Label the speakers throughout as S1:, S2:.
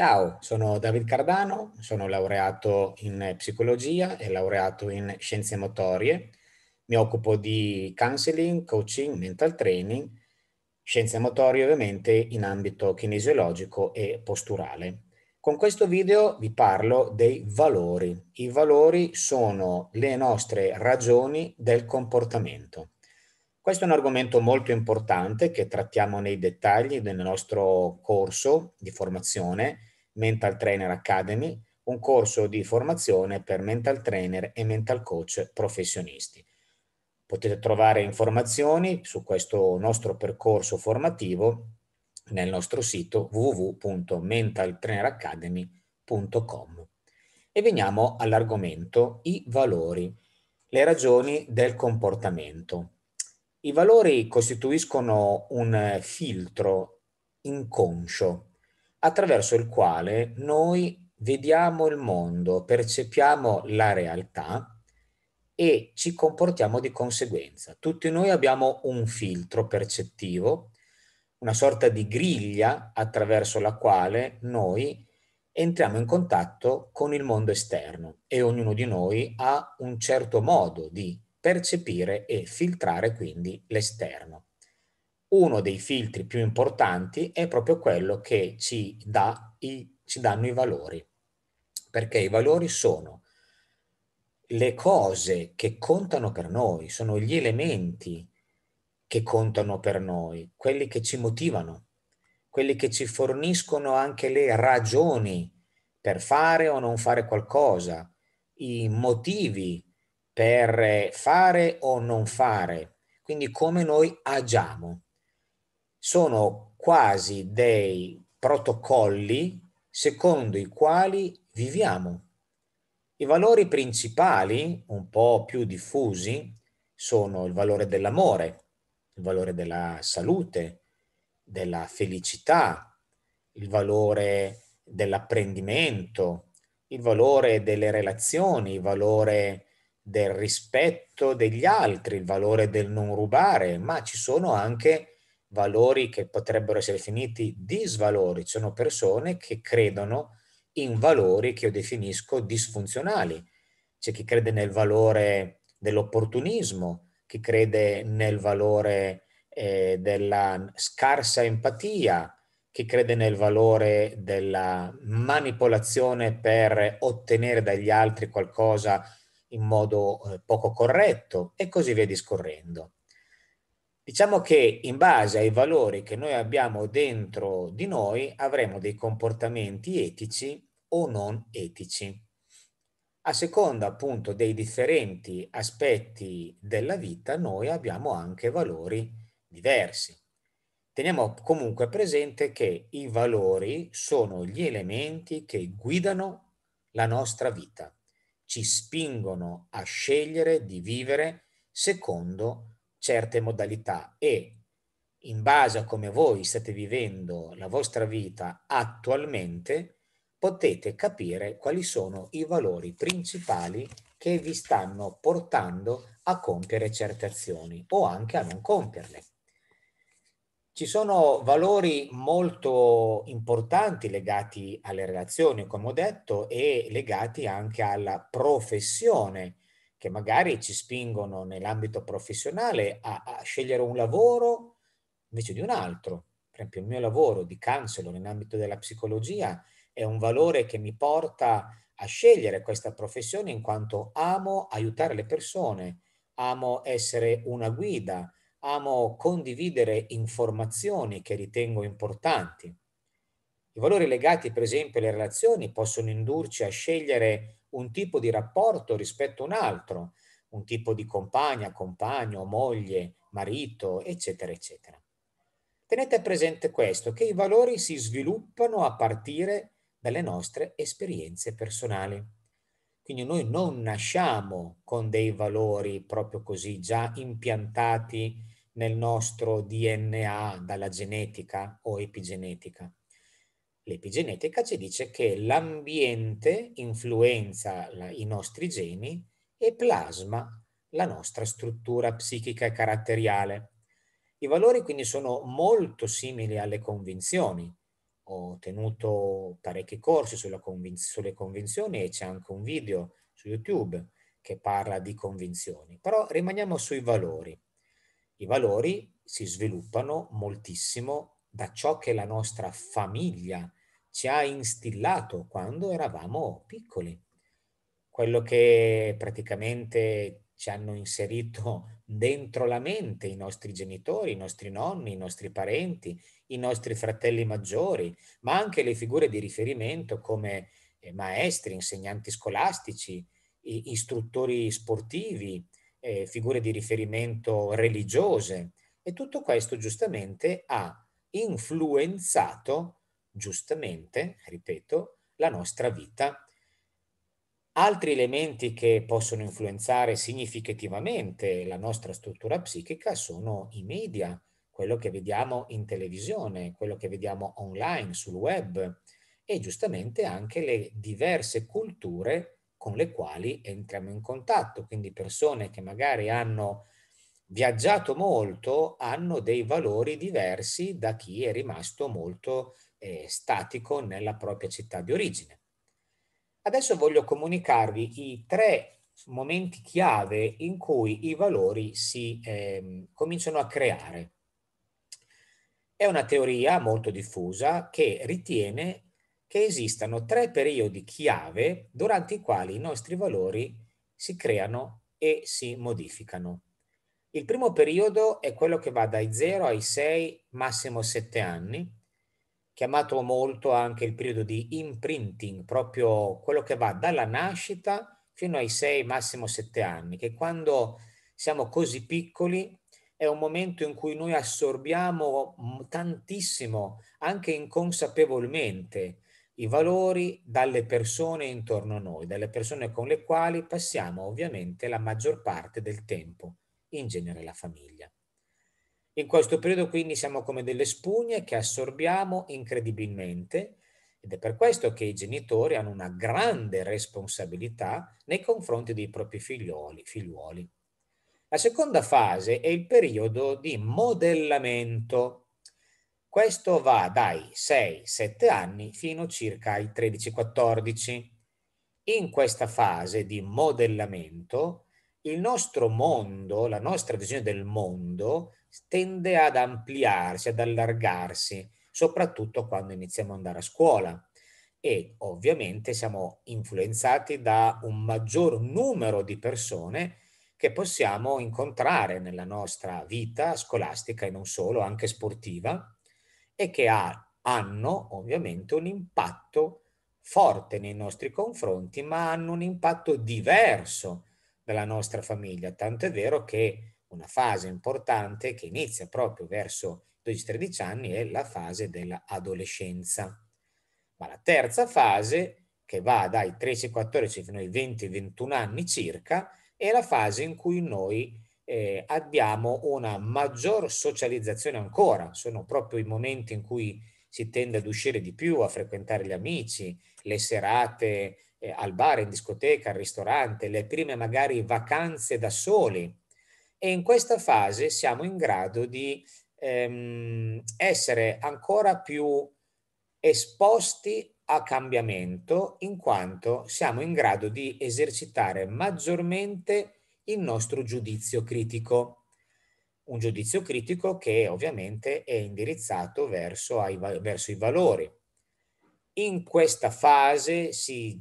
S1: Ciao, sono David Cardano, sono laureato in psicologia e laureato in scienze motorie. Mi occupo di counseling, coaching, mental training, scienze motorie ovviamente in ambito kinesiologico e posturale. Con questo video vi parlo dei valori. I valori sono le nostre ragioni del comportamento. Questo è un argomento molto importante che trattiamo nei dettagli nel nostro corso di formazione Mental Trainer Academy, un corso di formazione per mental trainer e mental coach professionisti. Potete trovare informazioni su questo nostro percorso formativo nel nostro sito www.mentaltraineracademy.com. E veniamo all'argomento i valori, le ragioni del comportamento. I valori costituiscono un filtro inconscio attraverso il quale noi vediamo il mondo, percepiamo la realtà e ci comportiamo di conseguenza. Tutti noi abbiamo un filtro percettivo, una sorta di griglia attraverso la quale noi entriamo in contatto con il mondo esterno e ognuno di noi ha un certo modo di percepire e filtrare quindi l'esterno. Uno dei filtri più importanti è proprio quello che ci, dà i, ci danno i valori, perché i valori sono le cose che contano per noi, sono gli elementi che contano per noi, quelli che ci motivano, quelli che ci forniscono anche le ragioni per fare o non fare qualcosa, i motivi per fare o non fare, quindi come noi agiamo. Sono quasi dei protocolli secondo i quali viviamo. I valori principali, un po' più diffusi, sono il valore dell'amore, il valore della salute, della felicità, il valore dell'apprendimento, il valore delle relazioni, il valore del rispetto degli altri, il valore del non rubare, ma ci sono anche valori che potrebbero essere definiti disvalori, ci sono persone che credono in valori che io definisco disfunzionali. C'è chi crede nel valore dell'opportunismo, chi crede nel valore eh, della scarsa empatia, chi crede nel valore della manipolazione per ottenere dagli altri qualcosa in modo eh, poco corretto e così via discorrendo. Diciamo che in base ai valori che noi abbiamo dentro di noi avremo dei comportamenti etici o non etici, a seconda appunto dei differenti aspetti della vita noi abbiamo anche valori diversi. Teniamo comunque presente che i valori sono gli elementi che guidano la nostra vita ci spingono a scegliere di vivere secondo certe modalità e in base a come voi state vivendo la vostra vita attualmente potete capire quali sono i valori principali che vi stanno portando a compiere certe azioni o anche a non compierle. Ci sono valori molto importanti legati alle relazioni, come ho detto, e legati anche alla professione, che magari ci spingono nell'ambito professionale a, a scegliere un lavoro invece di un altro. Per esempio, il mio lavoro di counselor nell'ambito della psicologia è un valore che mi porta a scegliere questa professione in quanto amo aiutare le persone, amo essere una guida, amo condividere informazioni che ritengo importanti. I valori legati, per esempio, alle relazioni possono indurci a scegliere un tipo di rapporto rispetto a un altro, un tipo di compagna, compagno, moglie, marito, eccetera, eccetera. Tenete presente questo, che i valori si sviluppano a partire dalle nostre esperienze personali. Quindi noi non nasciamo con dei valori proprio così già impiantati nel nostro DNA dalla genetica o epigenetica. L'epigenetica ci dice che l'ambiente influenza i nostri geni e plasma la nostra struttura psichica e caratteriale. I valori quindi sono molto simili alle convinzioni, ho tenuto parecchi corsi convin- sulle convinzioni e c'è anche un video su YouTube che parla di convinzioni. Però rimaniamo sui valori. I valori si sviluppano moltissimo da ciò che la nostra famiglia ci ha instillato quando eravamo piccoli. Quello che praticamente ci hanno inserito dentro la mente i nostri genitori, i nostri nonni, i nostri parenti, i nostri fratelli maggiori, ma anche le figure di riferimento come eh, maestri, insegnanti scolastici, istruttori sportivi, eh, figure di riferimento religiose. E tutto questo giustamente ha influenzato, giustamente, ripeto, la nostra vita Altri elementi che possono influenzare significativamente la nostra struttura psichica sono i media, quello che vediamo in televisione, quello che vediamo online, sul web e giustamente anche le diverse culture con le quali entriamo in contatto, quindi persone che magari hanno viaggiato molto hanno dei valori diversi da chi è rimasto molto eh, statico nella propria città di origine. Adesso voglio comunicarvi i tre momenti chiave in cui i valori si eh, cominciano a creare. È una teoria molto diffusa che ritiene che esistano tre periodi chiave durante i quali i nostri valori si creano e si modificano. Il primo periodo è quello che va dai 0 ai 6, massimo 7 anni, chiamato molto anche il periodo di imprinting, proprio quello che va dalla nascita fino ai 6, massimo 7 anni, che quando siamo così piccoli è un momento in cui noi assorbiamo tantissimo, anche inconsapevolmente, i valori dalle persone intorno a noi, dalle persone con le quali passiamo ovviamente la maggior parte del tempo, in genere la famiglia. In questo periodo quindi siamo come delle spugne che assorbiamo incredibilmente ed è per questo che i genitori hanno una grande responsabilità nei confronti dei propri figlioli, figliuoli. La seconda fase è il periodo di modellamento. Questo va dai 6-7 anni fino circa ai 13-14. In questa fase di modellamento il nostro mondo, la nostra visione del mondo tende ad ampliarsi, ad allargarsi, soprattutto quando iniziamo ad andare a scuola e ovviamente siamo influenzati da un maggior numero di persone che possiamo incontrare nella nostra vita scolastica e non solo, anche sportiva, e che ha, hanno ovviamente un impatto forte nei nostri confronti, ma hanno un impatto diverso dalla nostra famiglia. Tanto è vero che una fase importante che inizia proprio verso i 12-13 anni, è la fase dell'adolescenza. Ma la terza fase, che va dai 13-14 fino ai 20-21 anni circa, è la fase in cui noi eh, abbiamo una maggior socializzazione ancora, sono proprio i momenti in cui si tende ad uscire di più, a frequentare gli amici, le serate eh, al bar, in discoteca, al ristorante, le prime magari vacanze da soli, e in questa fase siamo in grado di ehm, essere ancora più esposti a cambiamento in quanto siamo in grado di esercitare maggiormente il nostro giudizio critico. Un giudizio critico che ovviamente è indirizzato verso, ai, verso i valori. In questa fase si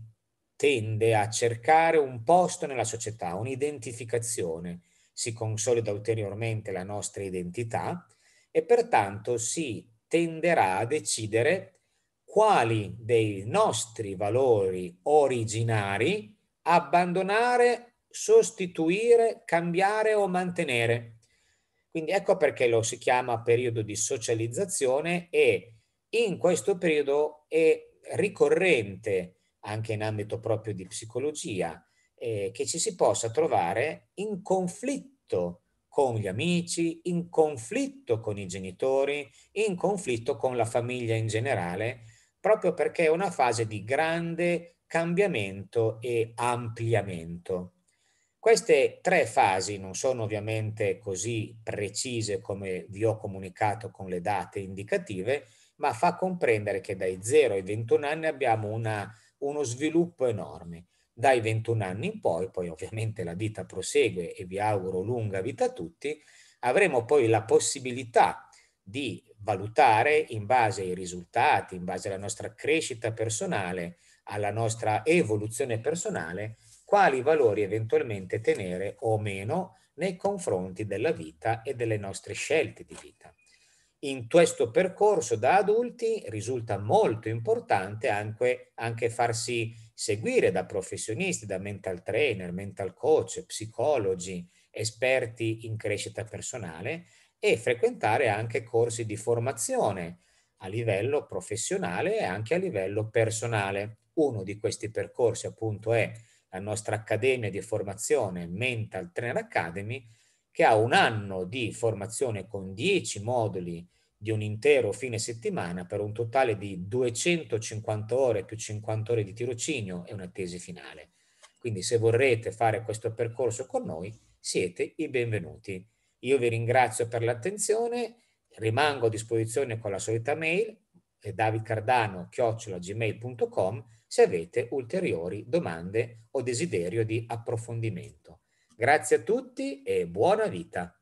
S1: tende a cercare un posto nella società, un'identificazione, si consolida ulteriormente la nostra identità e pertanto si tenderà a decidere quali dei nostri valori originari abbandonare, sostituire, cambiare o mantenere. Quindi ecco perché lo si chiama periodo di socializzazione e in questo periodo è ricorrente, anche in ambito proprio di psicologia, eh, che ci si possa trovare in conflitto con gli amici, in conflitto con i genitori, in conflitto con la famiglia in generale, proprio perché è una fase di grande cambiamento e ampliamento. Queste tre fasi non sono ovviamente così precise come vi ho comunicato con le date indicative, ma fa comprendere che dai 0 ai 21 anni abbiamo una, uno sviluppo enorme dai 21 anni in poi, poi ovviamente la vita prosegue e vi auguro lunga vita a tutti, avremo poi la possibilità di valutare in base ai risultati, in base alla nostra crescita personale, alla nostra evoluzione personale, quali valori eventualmente tenere o meno nei confronti della vita e delle nostre scelte di vita. In questo percorso da adulti risulta molto importante anche, anche farsi seguire da professionisti, da mental trainer, mental coach, psicologi, esperti in crescita personale e frequentare anche corsi di formazione a livello professionale e anche a livello personale. Uno di questi percorsi appunto è la nostra accademia di formazione Mental Trainer Academy che ha un anno di formazione con 10 moduli di un intero fine settimana per un totale di 250 ore più 50 ore di tirocinio e una tesi finale. Quindi se vorrete fare questo percorso con noi, siete i benvenuti. Io vi ringrazio per l'attenzione, rimango a disposizione con la solita mail eh, davidcardano se avete ulteriori domande o desiderio di approfondimento. Grazie a tutti e buona vita!